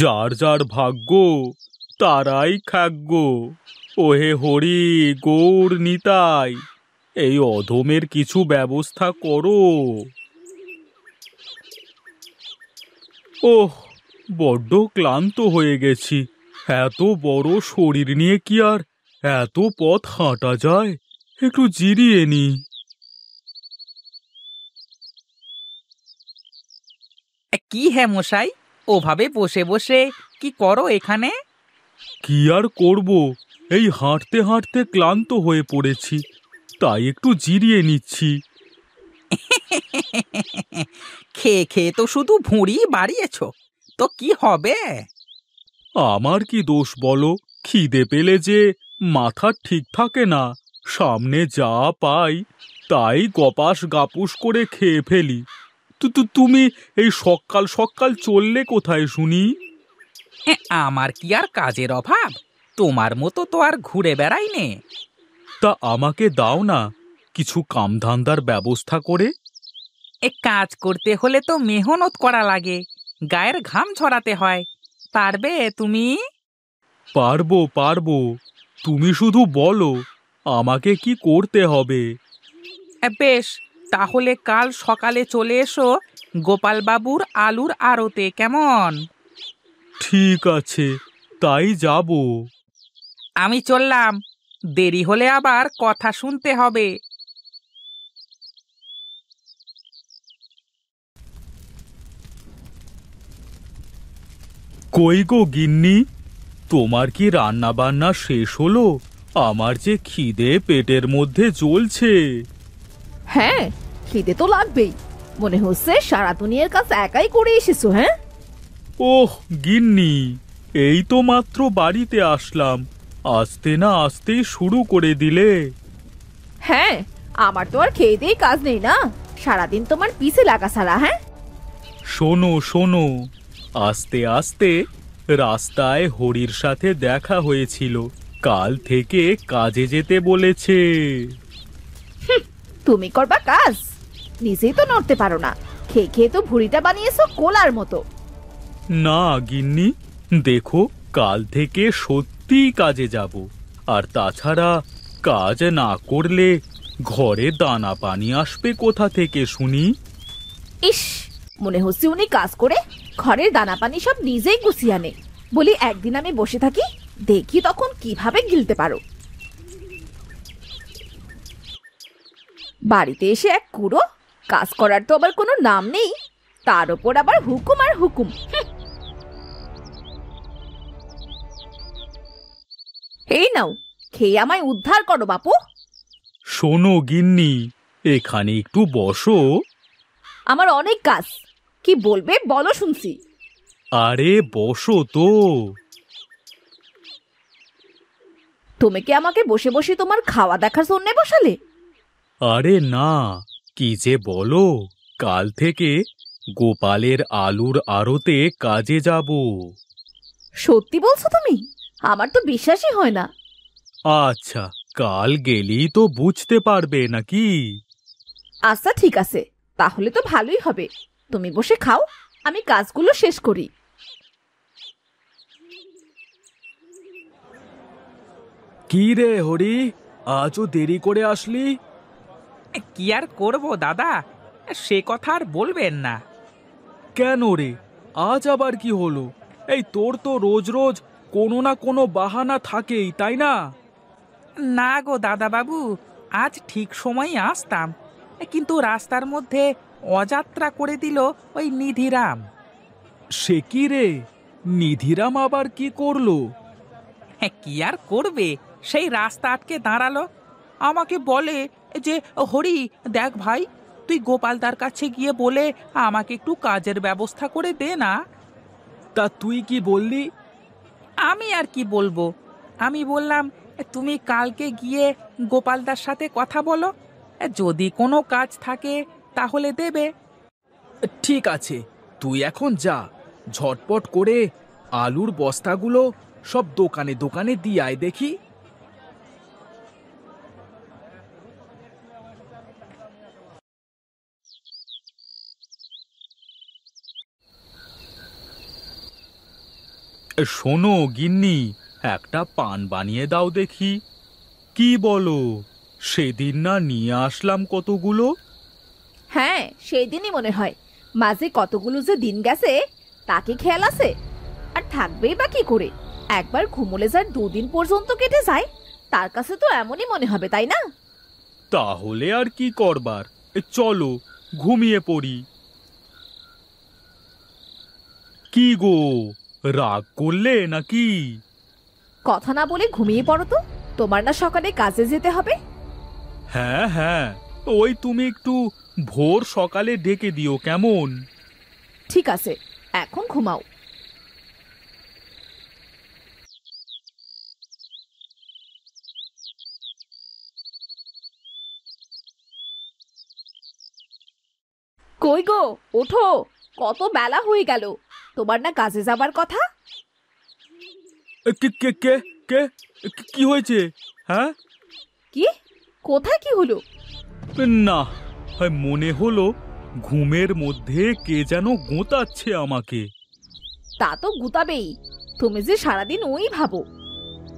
যার যার ভাগ্য তারাই খাগ্য ওহে হরি গৌর নিতাই এই অধমের কিছু ব্যবস্থা করো ওহ বড্ড ক্লান্ত হয়ে গেছি এত বড় শরীর নিয়ে কি আর এত পথ হাঁটা যায় একটু জিরিয়ে নি কি হ্যাঁ মশাই ওভাবে বসে বসে কি করো এখানে কি আর করব এই হাঁটতে হাঁটতে ক্লান্ত হয়ে পড়েছি তাই একটু জিরিয়ে নিচ্ছি খেয়ে খেয়ে তো শুধু ভুঁড়ি বাড়িয়েছ তো কি হবে আমার কি দোষ বলো খিদে পেলে যে মাথা ঠিক থাকে না সামনে যা পাই তাই গপাস গাপুস করে খেয়ে ফেলি তুমি এই সকাল সকাল চললে কোথায় শুনি হ্যাঁ, আমার কি আর কাজের অভাব তোমার মতো তো আর ঘুরে বেড়াই নে তা আমাকে দাও না কিছু কামধান্দার ব্যবস্থা করে এ কাজ করতে হলে তো মেহনত করা লাগে গায়ের ঘাম ছড়াতে হয় পারবে তুমি পারবো পারবো তুমি শুধু বলো আমাকে কি করতে হবে বেশ তাহলে কাল সকালে চলে এসো গোপালবাবুর আলুর আড়তে কেমন ঠিক আছে তাই যাব আমি চললাম দেরি হলে আবার কথা শুনতে হবে কই গো গিন্নি তোমার কি রান্না বান্না শেষ হলো আমার যে খিদে পেটের মধ্যে জ্বলছে হ্যাঁ খেতে তো লাগবেই মনে হচ্ছে সারা দুনিয়ার কাজ একাই করে এসেছো হ্যাঁ ওহ গিন্নি এই তো মাত্র বাড়িতে আসলাম আসতে না আসতেই শুরু করে দিলে হ্যাঁ আমার তো আর খেয়ে দিয়ে কাজ নেই না সারাদিন তোমার পিছে লাগা সারা হ্যাঁ শোনো শোনো আস্তে আস্তে রাস্তায় হরির সাথে দেখা হয়েছিল কাল থেকে কাজে যেতে বলেছে তুমি করবা কাজ নিজেই তো নড়তে পারো না খেয়ে খেয়ে তো ভুড়িটা বানিয়েছো কোলার মতো না গিন্নি দেখো কাল থেকে সত্যি কাজে যাব আর তাছাড়া কাজ না করলে ঘরে দানা পানি আসবে কোথা থেকে শুনি ইস মনে হচ্ছে উনি কাজ করে ঘরের দানা পানি সব নিজেই গুছিয়ে আনে বলি একদিন আমি বসে থাকি দেখি তখন কিভাবে গিলতে পারো বাড়িতে এসে এক কুড়ো কাজ করার তো আবার কোনো নাম নেই তার ওপর আবার হুকুম আর হুকুম এই নাও খেয়ে আমায় উদ্ধার করো বাপু শোনো গিন্নি এখানে একটু বসো আমার অনেক কাজ কি বলবে বলো শুনছি আরে বসো তো তুমি কি আমাকে বসে বসে তোমার খাওয়া দেখার জন্য বসালে আরে না কি যে বলো কাল থেকে গোপালের আলুর আড়তে কাজে যাব সত্যি বলছো তুমি আমার তো বিশ্বাসই হয় না আচ্ছা কাল গেলি তো বুঝতে পারবে নাকি আচ্ছা ঠিক আছে তাহলে তো ভালোই হবে তুমি বসে খাও আমি কাজগুলো শেষ করি কি রে হরি আজও দেরি করে আসলি কি আর করব দাদা সে কথা আর বলবেন না কেন রে আজ আবার কি হলো এই তোর তো রোজ রোজ কোনো না কোনো বাহানা থাকেই তাই না না গো দাদা বাবু আজ ঠিক সময়ই আসতাম কিন্তু রাস্তার মধ্যে অযাত্রা করে দিল ওই নিধিরাম সে কি রে নিধিরাম আবার কি করলো হ্যাঁ কি আর করবে সেই রাস্তা আটকে দাঁড়ালো আমাকে বলে যে হরি দেখ ভাই তুই গোপালদার কাছে গিয়ে বলে আমাকে একটু কাজের ব্যবস্থা করে দে না তা তুই কি বললি আমি আর কি বলবো আমি বললাম তুমি কালকে গিয়ে গোপালদার সাথে কথা বলো যদি কোনো কাজ থাকে তাহলে দেবে ঠিক আছে তুই এখন যা ঝটপট করে আলুর বস্তাগুলো সব দোকানে দোকানে দিয়ে আয় দেখি শোনো গিন্নি একটা পান বানিয়ে দাও দেখি কি বলো সেদিন না নিয়ে আসলাম কতগুলো হ্যাঁ সেই দিনই মনে হয় মাঝে কতগুলো যে দিন গেছে তাকে খেয়াল আছে আর থাকবেই বা কি করে একবার ঘুমলে যার দুদিন পর্যন্ত কেটে যায় তার কাছে তো এমনই মনে হবে তাই না তাহলে আর কি করবার চলো ঘুমিয়ে পড়ি কি গো রাগ করলে নাকি কথা না বলে ঘুমিয়ে পড়ো তো তোমার না সকালে কাজে যেতে হবে হ্যাঁ হ্যাঁ ওই তুমি একটু ভোর সকালে ডেকে দিও কেমন ঠিক আছে এখন ঘুমাও কই গো ওঠো কত বেলা হয়ে গেল তোমার না কাজে যাবার কথা কে কে কে কে কি হয়েছে হ্যাঁ কি কোথায় কি হলো না মনে হলো ঘুমের মধ্যে কে যেন গোঁতাচ্ছে আমাকে তা তো গুতাবেই তুমি যে সারাদিন ওই ভাবো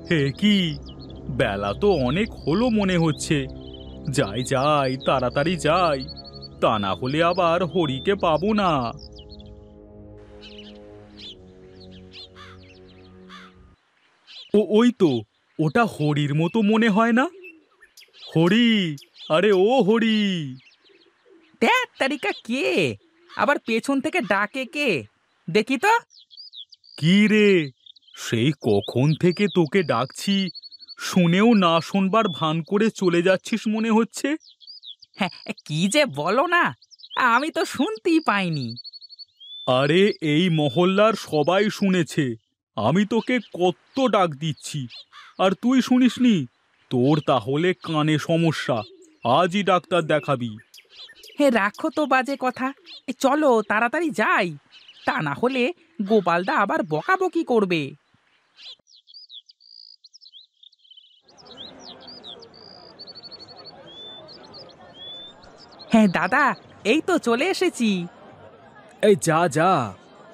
হে কি বেলা তো অনেক হলো মনে হচ্ছে যাই যাই তাড়াতাড়ি যাই তা না হলে আবার হরিকে পাবো না ও ওই তো ওটা হরির মতো মনে হয় না হরি আরে ও হরি দেখ তারিকা কে আবার পেছন থেকে ডাকে কে দেখি তো কি রে সেই কখন থেকে তোকে ডাকছি শুনেও না শোনবার ভান করে চলে যাচ্ছিস মনে হচ্ছে হ্যাঁ কি যে বলো না আমি তো শুনতেই পাইনি আরে এই মহল্লার সবাই শুনেছে আমি তোকে কত ডাক দিচ্ছি আর তুই শুনিসনি তোর তাহলে কানে সমস্যা আজই ডাক্তার দেখাবি হ্যাঁ রাখো তো বাজে কথা এ, চলো তাড়াতাড়ি যাই তা না হলে গোপালদা আবার বকাবকি করবে হ্যাঁ দাদা এই তো চলে এসেছি এই যা যা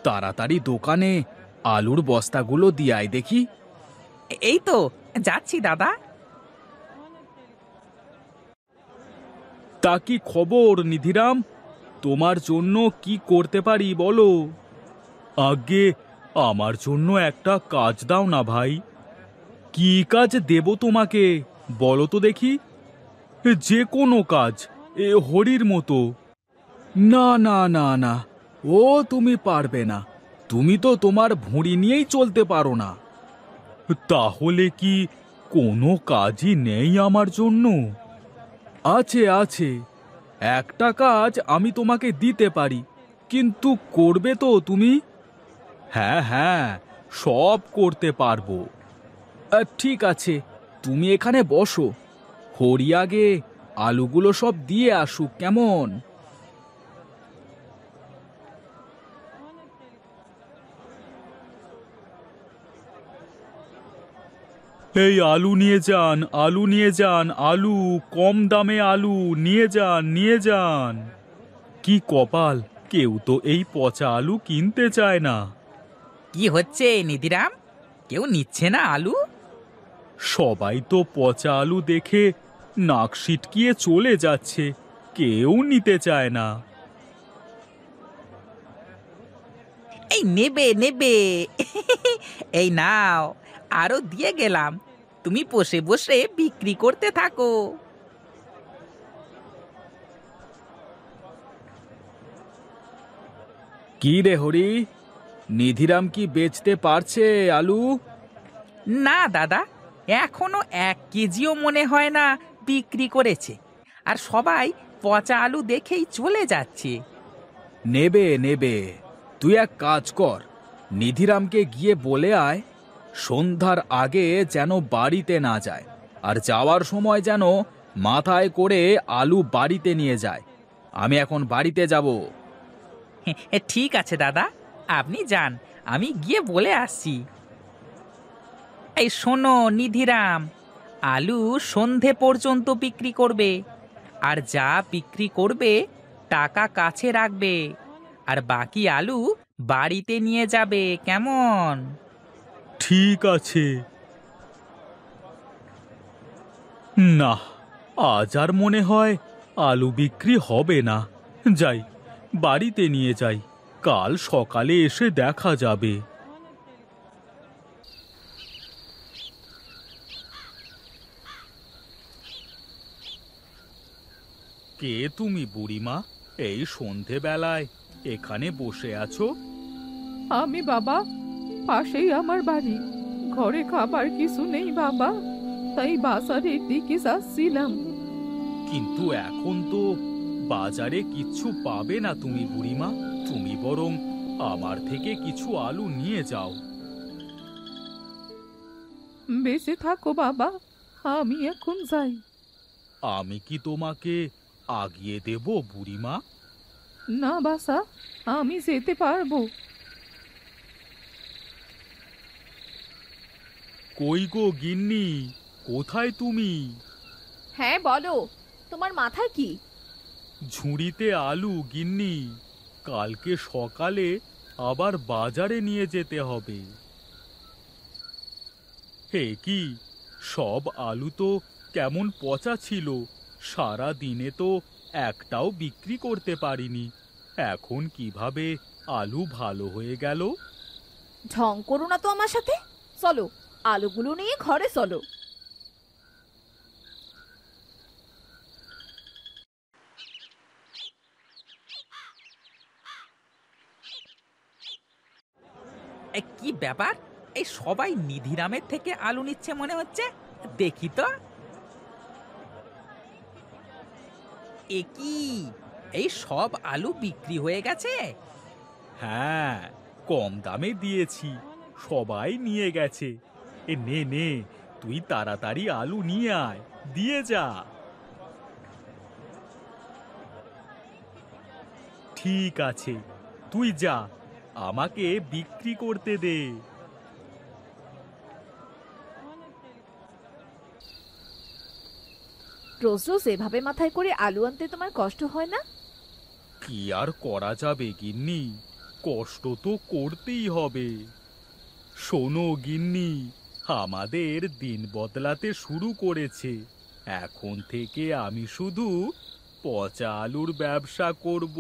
তাড়াতাড়ি দোকানে আলুর বস্তাগুলো দিয়াই দেখি এই তো যাচ্ছি দাদা তা কি খবর নিধিরাম তোমার জন্য কি করতে পারি বলো আগে আমার জন্য একটা কাজ দাও না ভাই কি কাজ দেব তোমাকে বলো তো দেখি যে কোনো কাজ এ হরির মতো না না না না ও তুমি পারবে না তুমি তো তোমার ভুঁড়ি নিয়েই চলতে পারো না তাহলে কি কোনো কাজই নেই আমার জন্য আছে আছে একটা কাজ আমি তোমাকে দিতে পারি কিন্তু করবে তো তুমি হ্যাঁ হ্যাঁ সব করতে পারবো ঠিক আছে তুমি এখানে বসো হরিয়াগে আলুগুলো সব দিয়ে আসুক কেমন এই আলু নিয়ে যান আলু নিয়ে যান আলু কম দামে আলু নিয়ে যান নিয়ে যান কি কপাল কেউ তো এই পচা আলু কিনতে চায় না কি হচ্ছে নিধিরাম কেউ নিচ্ছে না আলু সবাই তো পচা আলু দেখে নাক সিটকিয়ে চলে যাচ্ছে কেউ নিতে চায় না এই নেবে নেবে এই নাও আরও দিয়ে গেলাম তুমি বসে বসে বিক্রি করতে থাকো কি রে হরি নিধিরাম কি বেচতে পারছে আলু না দাদা এখনো এক কেজিও মনে হয় না বিক্রি করেছে আর সবাই পচা আলু দেখেই চলে যাচ্ছে নেবে নেবে তুই এক কাজ কর নিধিরামকে গিয়ে বলে আয় সন্ধ্যার আগে যেন বাড়িতে না যায় আর যাওয়ার সময় যেন মাথায় করে আলু বাড়িতে নিয়ে যায় আমি এখন বাড়িতে যাব ঠিক আছে দাদা আপনি যান আমি গিয়ে বলে আসছি এই শোনো নিধিরাম আলু সন্ধে পর্যন্ত বিক্রি করবে আর যা বিক্রি করবে টাকা কাছে রাখবে আর বাকি আলু বাড়িতে নিয়ে যাবে কেমন ঠিক আছে না আজ আর মনে হয় আলু বিক্রি হবে না যাই বাড়িতে নিয়ে যাই কাল সকালে এসে দেখা যাবে কে তুমি বুড়িমা এই সন্ধেবেলায় এখানে বসে আছো আমি বাবা পাশেই আমার বাড়ি ঘরে খাবার কিছু নেই বাবা তাই বাজারের দিকে যাচ্ছিলাম কিন্তু এখন তো বাজারে কিচ্ছু পাবে না তুমি বুড়িমা তুমি বরং আমার থেকে কিছু আলু নিয়ে যাও বেঁচে থাকো বাবা আমি এখন যাই আমি কি তোমাকে আগিয়ে দেব বুড়িমা না বাসা আমি যেতে পারবো কই গো গিন্নি কোথায় তুমি হ্যাঁ বলো তোমার মাথায় কি ঝুড়িতে আলু গিন্নি কালকে সকালে আবার বাজারে নিয়ে যেতে হবে হে কি সব আলু তো কেমন পচা ছিল সারা দিনে তো একটাও বিক্রি করতে পারিনি এখন কিভাবে আলু ভালো হয়ে গেল ঢং করো না তো আমার সাথে চলো আলোগুলো নিয়ে ঘরে চলো কি ব্যাপার এই সবাই নিধিরামের থেকে আলু নিচ্ছে মনে হচ্ছে দেখি তো এ এই সব আলু বিক্রি হয়ে গেছে হ্যাঁ কম দামে দিয়েছি সবাই নিয়ে গেছে এ নে নে তুই তাড়াতাড়ি আলু নিয়ে আয় দিয়ে যা ঠিক আছে তুই যা আমাকে বিক্রি করতে দে রোজ রোজ এভাবে মাথায় করে আলু আনতে তোমার কষ্ট হয় না কি আর করা যাবে গিন্নি কষ্ট তো করতেই হবে শোনো গিন্নি আমাদের দিন বদলাতে শুরু করেছে এখন থেকে আমি শুধু পচা আলুর ব্যবসা করব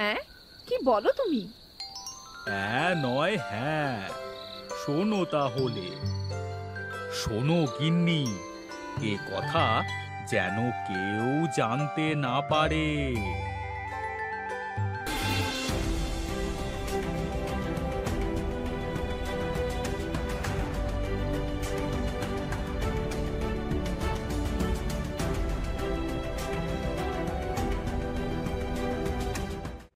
হ্যাঁ? কি বলো তুমি হ্যাঁ নয় হ্যাঁ শোনো তাহলে শোনো গিন্নি এ কথা যেন কেউ জানতে না পারে